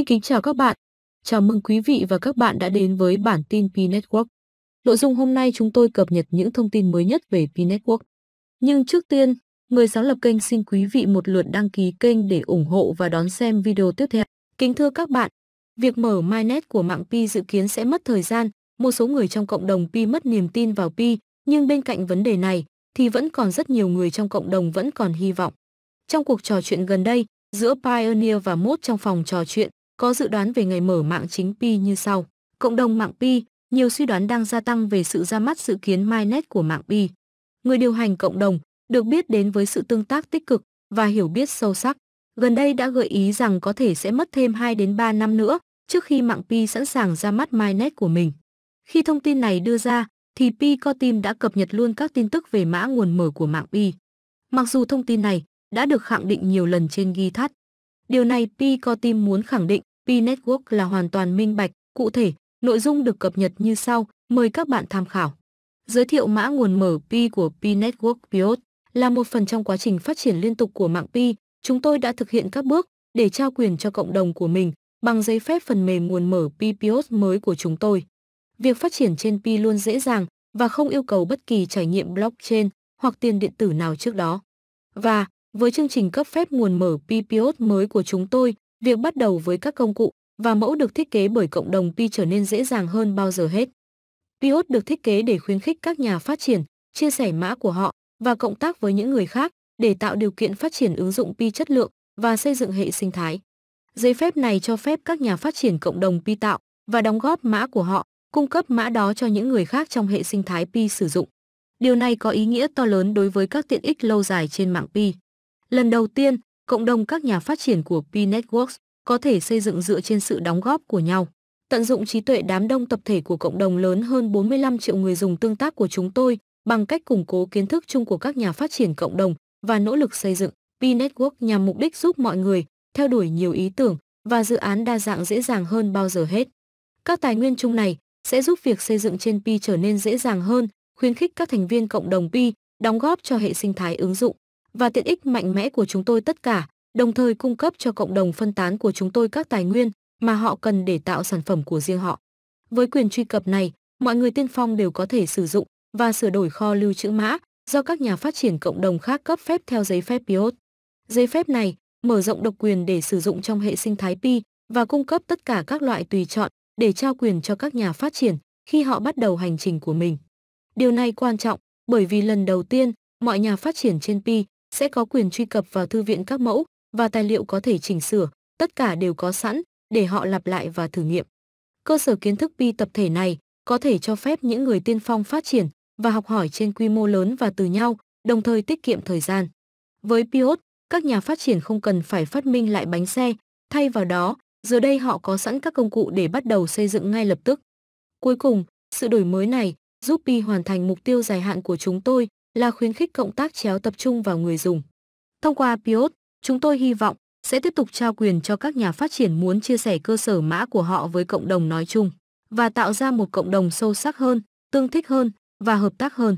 Xin kính chào các bạn. Chào mừng quý vị và các bạn đã đến với bản tin P Network. Nội dung hôm nay chúng tôi cập nhật những thông tin mới nhất về P Network. Nhưng trước tiên, người sáng lập kênh xin quý vị một lượt đăng ký kênh để ủng hộ và đón xem video tiếp theo. Kính thưa các bạn, việc mở MyNet của mạng Pi dự kiến sẽ mất thời gian, một số người trong cộng đồng Pi mất niềm tin vào Pi, nhưng bên cạnh vấn đề này thì vẫn còn rất nhiều người trong cộng đồng vẫn còn hy vọng. Trong cuộc trò chuyện gần đây, giữa Pioneer và Mốt trong phòng trò chuyện, có dự đoán về ngày mở mạng chính Pi như sau. Cộng đồng mạng Pi, nhiều suy đoán đang gia tăng về sự ra mắt dự kiến mainnet của mạng Pi. Người điều hành cộng đồng được biết đến với sự tương tác tích cực và hiểu biết sâu sắc. Gần đây đã gợi ý rằng có thể sẽ mất thêm 2 đến 3 năm nữa trước khi mạng Pi sẵn sàng ra mắt mainnet của mình. Khi thông tin này đưa ra, thì Pi Co Team đã cập nhật luôn các tin tức về mã nguồn mở của mạng Pi. Mặc dù thông tin này đã được khẳng định nhiều lần trên ghi thắt, điều này Pi Co Team muốn khẳng định P-Network là hoàn toàn minh bạch, cụ thể, nội dung được cập nhật như sau, mời các bạn tham khảo. Giới thiệu mã nguồn mở Pi của Pi network Piot là một phần trong quá trình phát triển liên tục của mạng Pi. chúng tôi đã thực hiện các bước để trao quyền cho cộng đồng của mình bằng giấy phép phần mềm nguồn mở Pi Piot mới của chúng tôi. Việc phát triển trên Pi luôn dễ dàng và không yêu cầu bất kỳ trải nghiệm blockchain hoặc tiền điện tử nào trước đó. Và với chương trình cấp phép nguồn mở Pi Piot mới của chúng tôi, Việc bắt đầu với các công cụ và mẫu được thiết kế bởi cộng đồng Pi trở nên dễ dàng hơn bao giờ hết. Piot được thiết kế để khuyến khích các nhà phát triển, chia sẻ mã của họ và cộng tác với những người khác để tạo điều kiện phát triển ứng dụng Pi chất lượng và xây dựng hệ sinh thái. Giấy phép này cho phép các nhà phát triển cộng đồng Pi tạo và đóng góp mã của họ, cung cấp mã đó cho những người khác trong hệ sinh thái Pi sử dụng. Điều này có ý nghĩa to lớn đối với các tiện ích lâu dài trên mạng Pi. Lần đầu tiên, cộng đồng các nhà phát triển của P-Networks có thể xây dựng dựa trên sự đóng góp của nhau. Tận dụng trí tuệ đám đông tập thể của cộng đồng lớn hơn 45 triệu người dùng tương tác của chúng tôi bằng cách củng cố kiến thức chung của các nhà phát triển cộng đồng và nỗ lực xây dựng P-Network nhằm mục đích giúp mọi người theo đuổi nhiều ý tưởng và dự án đa dạng dễ dàng hơn bao giờ hết. Các tài nguyên chung này sẽ giúp việc xây dựng trên Pi trở nên dễ dàng hơn, khuyến khích các thành viên cộng đồng Pi đóng góp cho hệ sinh thái ứng dụng và tiện ích mạnh mẽ của chúng tôi tất cả, đồng thời cung cấp cho cộng đồng phân tán của chúng tôi các tài nguyên mà họ cần để tạo sản phẩm của riêng họ. Với quyền truy cập này, mọi người tiên phong đều có thể sử dụng và sửa đổi kho lưu trữ mã do các nhà phát triển cộng đồng khác cấp phép theo giấy phép PIOT. Giấy phép này mở rộng độc quyền để sử dụng trong hệ sinh thái Pi và cung cấp tất cả các loại tùy chọn để trao quyền cho các nhà phát triển khi họ bắt đầu hành trình của mình. Điều này quan trọng bởi vì lần đầu tiên, mọi nhà phát triển trên Pi sẽ có quyền truy cập vào thư viện các mẫu và tài liệu có thể chỉnh sửa, tất cả đều có sẵn để họ lặp lại và thử nghiệm. Cơ sở kiến thức pi tập thể này có thể cho phép những người tiên phong phát triển và học hỏi trên quy mô lớn và từ nhau, đồng thời tiết kiệm thời gian. Với Piot, các nhà phát triển không cần phải phát minh lại bánh xe, thay vào đó, giờ đây họ có sẵn các công cụ để bắt đầu xây dựng ngay lập tức. Cuối cùng, sự đổi mới này giúp Pi hoàn thành mục tiêu dài hạn của chúng tôi là khuyến khích cộng tác chéo tập trung vào người dùng. Thông qua Piot, chúng tôi hy vọng sẽ tiếp tục trao quyền cho các nhà phát triển muốn chia sẻ cơ sở mã của họ với cộng đồng nói chung và tạo ra một cộng đồng sâu sắc hơn, tương thích hơn và hợp tác hơn.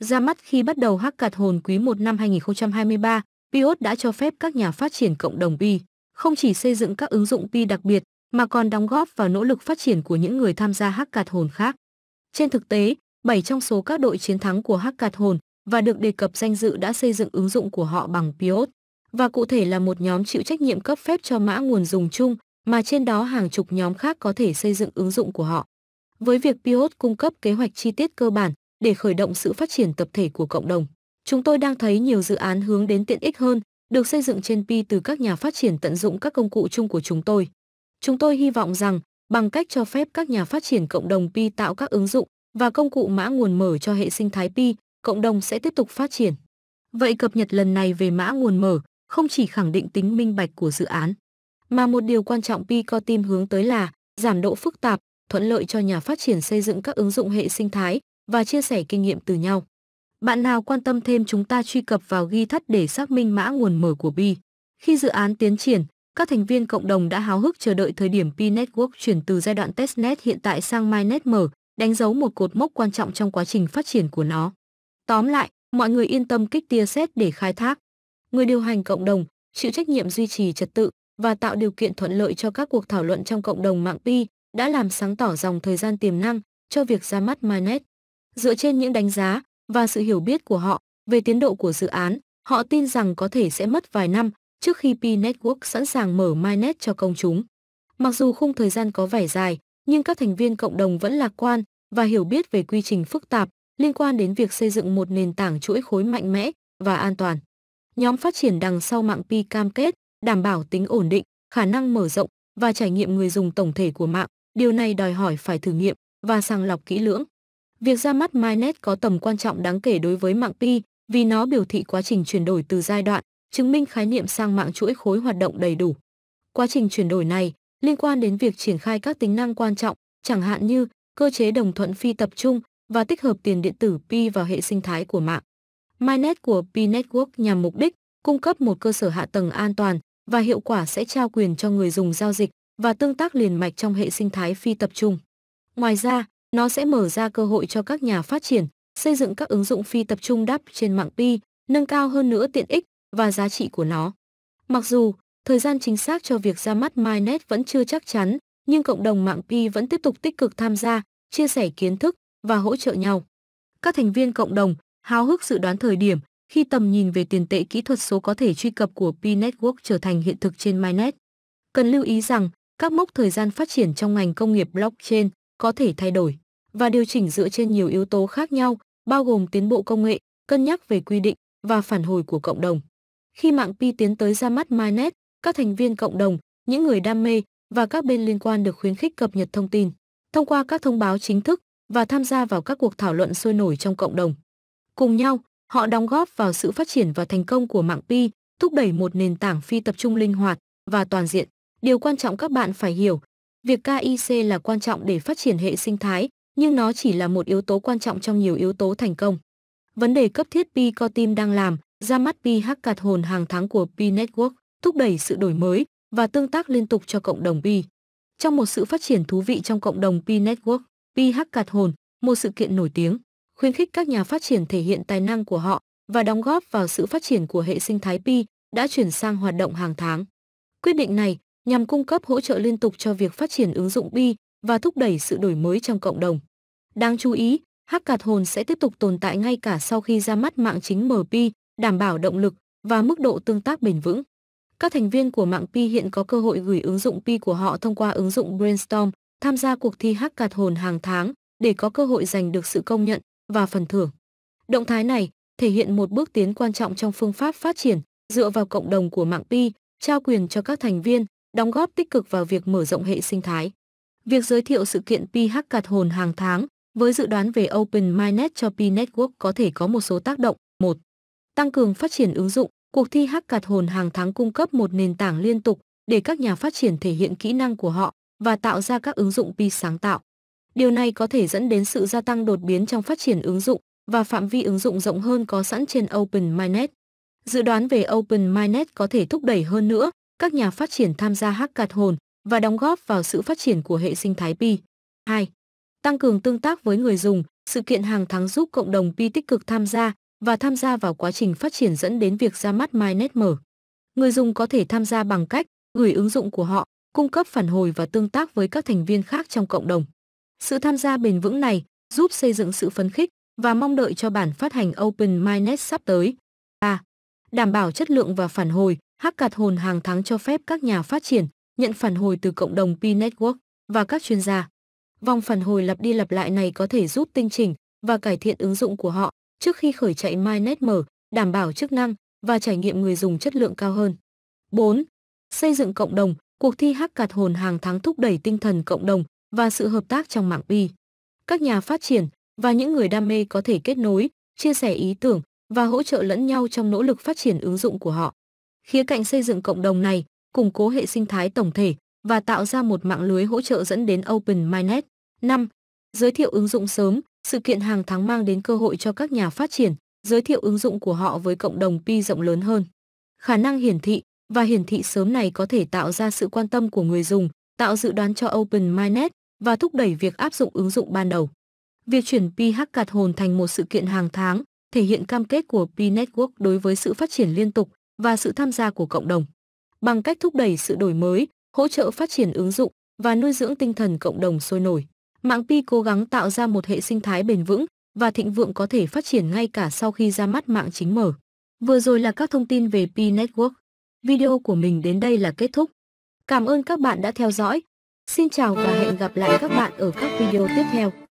Ra mắt khi bắt đầu Hackcat hồn quý 1 năm 2023, Piot đã cho phép các nhà phát triển cộng đồng Pi không chỉ xây dựng các ứng dụng Pi đặc biệt mà còn đóng góp vào nỗ lực phát triển của những người tham gia Hackcat hồn khác. Trên thực tế, 7 trong số các đội chiến thắng của Hackcat hồn và được đề cập danh dự đã xây dựng ứng dụng của họ bằng Piot và cụ thể là một nhóm chịu trách nhiệm cấp phép cho mã nguồn dùng chung mà trên đó hàng chục nhóm khác có thể xây dựng ứng dụng của họ. Với việc Piot cung cấp kế hoạch chi tiết cơ bản để khởi động sự phát triển tập thể của cộng đồng, chúng tôi đang thấy nhiều dự án hướng đến tiện ích hơn được xây dựng trên Pi từ các nhà phát triển tận dụng các công cụ chung của chúng tôi. Chúng tôi hy vọng rằng bằng cách cho phép các nhà phát triển cộng đồng Pi tạo các ứng dụng và công cụ mã nguồn mở cho hệ sinh thái Pi, cộng đồng sẽ tiếp tục phát triển. Vậy cập nhật lần này về mã nguồn mở không chỉ khẳng định tính minh bạch của dự án, mà một điều quan trọng Pico Team hướng tới là giảm độ phức tạp, thuận lợi cho nhà phát triển xây dựng các ứng dụng hệ sinh thái và chia sẻ kinh nghiệm từ nhau. Bạn nào quan tâm thêm chúng ta truy cập vào ghi thắt để xác minh mã nguồn mở của Pi. Khi dự án tiến triển, các thành viên cộng đồng đã háo hức chờ đợi thời điểm Pi Network chuyển từ giai đoạn testnet hiện tại sang mainnet mở, đánh dấu một cột mốc quan trọng trong quá trình phát triển của nó. Tóm lại, mọi người yên tâm kích tia sét để khai thác. Người điều hành cộng đồng chịu trách nhiệm duy trì trật tự và tạo điều kiện thuận lợi cho các cuộc thảo luận trong cộng đồng mạng Pi đã làm sáng tỏ dòng thời gian tiềm năng cho việc ra mắt MyNet. Dựa trên những đánh giá và sự hiểu biết của họ về tiến độ của dự án, họ tin rằng có thể sẽ mất vài năm trước khi Pi Network sẵn sàng mở MyNet cho công chúng. Mặc dù khung thời gian có vẻ dài, nhưng các thành viên cộng đồng vẫn lạc quan và hiểu biết về quy trình phức tạp liên quan đến việc xây dựng một nền tảng chuỗi khối mạnh mẽ và an toàn. Nhóm phát triển đằng sau mạng Pi cam kết đảm bảo tính ổn định, khả năng mở rộng và trải nghiệm người dùng tổng thể của mạng. Điều này đòi hỏi phải thử nghiệm và sàng lọc kỹ lưỡng. Việc ra mắt MyNet có tầm quan trọng đáng kể đối với mạng Pi vì nó biểu thị quá trình chuyển đổi từ giai đoạn chứng minh khái niệm sang mạng chuỗi khối hoạt động đầy đủ. Quá trình chuyển đổi này liên quan đến việc triển khai các tính năng quan trọng, chẳng hạn như cơ chế đồng thuận phi tập trung và tích hợp tiền điện tử Pi vào hệ sinh thái của mạng. MyNet của Pi Network nhằm mục đích cung cấp một cơ sở hạ tầng an toàn và hiệu quả sẽ trao quyền cho người dùng giao dịch và tương tác liền mạch trong hệ sinh thái phi tập trung. Ngoài ra, nó sẽ mở ra cơ hội cho các nhà phát triển xây dựng các ứng dụng phi tập trung đắp trên mạng Pi, nâng cao hơn nữa tiện ích và giá trị của nó. Mặc dù thời gian chính xác cho việc ra mắt MyNet vẫn chưa chắc chắn, nhưng cộng đồng mạng Pi vẫn tiếp tục tích cực tham gia, chia sẻ kiến thức và hỗ trợ nhau. Các thành viên cộng đồng háo hức dự đoán thời điểm khi tầm nhìn về tiền tệ kỹ thuật số có thể truy cập của P-Network trở thành hiện thực trên MyNet. Cần lưu ý rằng các mốc thời gian phát triển trong ngành công nghiệp blockchain có thể thay đổi và điều chỉnh dựa trên nhiều yếu tố khác nhau, bao gồm tiến bộ công nghệ, cân nhắc về quy định và phản hồi của cộng đồng. Khi mạng Pi tiến tới ra mắt MyNet, các thành viên cộng đồng, những người đam mê và các bên liên quan được khuyến khích cập nhật thông tin thông qua các thông báo chính thức và tham gia vào các cuộc thảo luận sôi nổi trong cộng đồng. Cùng nhau, họ đóng góp vào sự phát triển và thành công của mạng Pi, thúc đẩy một nền tảng phi tập trung linh hoạt và toàn diện. Điều quan trọng các bạn phải hiểu, việc KIC là quan trọng để phát triển hệ sinh thái, nhưng nó chỉ là một yếu tố quan trọng trong nhiều yếu tố thành công. Vấn đề cấp thiết Pi Co Team đang làm, ra mắt Pi Hackathon hồn hàng tháng của Pi Network, thúc đẩy sự đổi mới và tương tác liên tục cho cộng đồng Pi. Trong một sự phát triển thú vị trong cộng đồng Pi Network, PH Cạt Hồn, một sự kiện nổi tiếng, khuyến khích các nhà phát triển thể hiện tài năng của họ và đóng góp vào sự phát triển của hệ sinh thái Pi đã chuyển sang hoạt động hàng tháng. Quyết định này nhằm cung cấp hỗ trợ liên tục cho việc phát triển ứng dụng Pi và thúc đẩy sự đổi mới trong cộng đồng. Đáng chú ý, Hắc Cạt Hồn sẽ tiếp tục tồn tại ngay cả sau khi ra mắt mạng chính MP, đảm bảo động lực và mức độ tương tác bền vững. Các thành viên của mạng Pi hiện có cơ hội gửi ứng dụng Pi của họ thông qua ứng dụng Brainstorm tham gia cuộc thi hắc cạt hồn hàng tháng để có cơ hội giành được sự công nhận và phần thưởng. Động thái này thể hiện một bước tiến quan trọng trong phương pháp phát triển dựa vào cộng đồng của mạng Pi, trao quyền cho các thành viên, đóng góp tích cực vào việc mở rộng hệ sinh thái. Việc giới thiệu sự kiện Pi hắc cạt hồn hàng tháng với dự đoán về Open MyNet cho Pi Network có thể có một số tác động. một, Tăng cường phát triển ứng dụng, cuộc thi hắc cạt hồn hàng tháng cung cấp một nền tảng liên tục để các nhà phát triển thể hiện kỹ năng của họ và tạo ra các ứng dụng pi sáng tạo. Điều này có thể dẫn đến sự gia tăng đột biến trong phát triển ứng dụng và phạm vi ứng dụng rộng hơn có sẵn trên Open OpenMinet. Dự đoán về Open OpenMinet có thể thúc đẩy hơn nữa các nhà phát triển tham gia hackathon và đóng góp vào sự phát triển của hệ sinh thái Pi. 2. Tăng cường tương tác với người dùng, sự kiện hàng tháng giúp cộng đồng Pi tích cực tham gia và tham gia vào quá trình phát triển dẫn đến việc ra mắt MyNet mở. Người dùng có thể tham gia bằng cách gửi ứng dụng của họ cung cấp phản hồi và tương tác với các thành viên khác trong cộng đồng. Sự tham gia bền vững này giúp xây dựng sự phấn khích và mong đợi cho bản phát hành Open Mindnet sắp tới. 3. À, đảm bảo chất lượng và phản hồi, Hackcat hồn hàng tháng cho phép các nhà phát triển nhận phản hồi từ cộng đồng P-Network và các chuyên gia. Vòng phản hồi lặp đi lặp lại này có thể giúp tinh chỉnh và cải thiện ứng dụng của họ trước khi khởi chạy MyNet mở, đảm bảo chức năng và trải nghiệm người dùng chất lượng cao hơn. 4. Xây dựng cộng đồng, cuộc thi Hắc Cạt Hồn hàng tháng thúc đẩy tinh thần cộng đồng và sự hợp tác trong mạng uy. Các nhà phát triển và những người đam mê có thể kết nối, chia sẻ ý tưởng và hỗ trợ lẫn nhau trong nỗ lực phát triển ứng dụng của họ. Khía cạnh xây dựng cộng đồng này, củng cố hệ sinh thái tổng thể và tạo ra một mạng lưới hỗ trợ dẫn đến Open Mindnet. 5. Giới thiệu ứng dụng sớm, sự kiện hàng tháng mang đến cơ hội cho các nhà phát triển giới thiệu ứng dụng của họ với cộng đồng pi rộng lớn hơn. Khả năng hiển thị và hiển thị sớm này có thể tạo ra sự quan tâm của người dùng, tạo dự đoán cho Open OpenMyNet và thúc đẩy việc áp dụng ứng dụng ban đầu. Việc chuyển PH Cạt Hồn thành một sự kiện hàng tháng thể hiện cam kết của P-Network đối với sự phát triển liên tục và sự tham gia của cộng đồng. Bằng cách thúc đẩy sự đổi mới, hỗ trợ phát triển ứng dụng và nuôi dưỡng tinh thần cộng đồng sôi nổi, mạng Pi cố gắng tạo ra một hệ sinh thái bền vững và thịnh vượng có thể phát triển ngay cả sau khi ra mắt mạng chính mở. Vừa rồi là các thông tin về Pi Network video của mình đến đây là kết thúc. Cảm ơn các bạn đã theo dõi. Xin chào và hẹn gặp lại các bạn ở các video tiếp theo.